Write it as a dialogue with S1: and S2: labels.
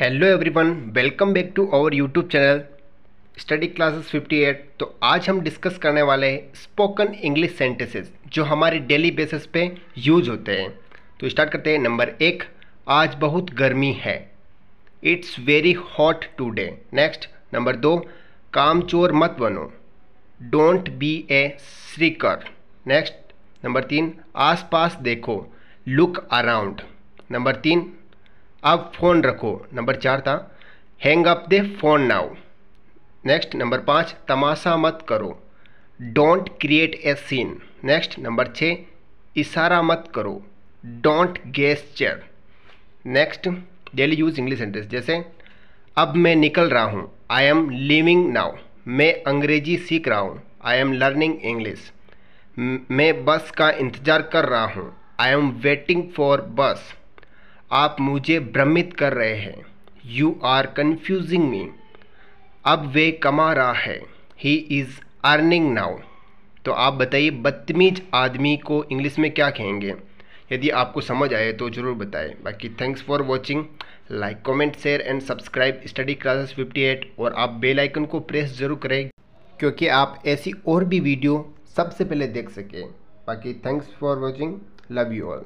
S1: hello everyone welcome back to our YouTube channel study classes 58 तो आज हम discuss करने वाले हैं स्पोकन इंग्लिश सेंटेंसेस जो हमारे डेली बेसिस पे यूज होते हैं तो स्टार्ट करते हैं नंबर एक आज बहुत गर्मी है it's very hot today next number दो काम चोर मत बनो don't be a shirker next number तीन आस देखो लुक अराउंड नंबर तीन अब फ़ोन रखो नंबर चार था hang up the phone now next number पाँच तमाशा मत करो don't create a scene next number छः इशारा मत करो don't gesture next daily use English sentence जैसे अब मैं निकल रहा हूँ आई एम लिविंग नाउ मैं अंग्रेजी सीख रहा हूँ आई एम लर्निंग इंग्लिश मैं बस का इंतज़ार कर रहा हूँ आई एम वेटिंग फॉर बस आप मुझे भ्रमित कर रहे हैं यू आर कन्फ्यूजिंग मी अब वे कमा रहा है ही इज़ अर्निंग नाउ तो आप बताइए बदतमीज आदमी को इंग्लिश में क्या कहेंगे यदि आपको समझ आए तो ज़रूर बताएं बाकी thanks for watching like comment share and subscribe study classes 58 और आप बेल आइकन को प्रेस जरूर करें क्योंकि आप ऐसी और भी वीडियो सबसे पहले देख सकें बाकी thanks for watching love you all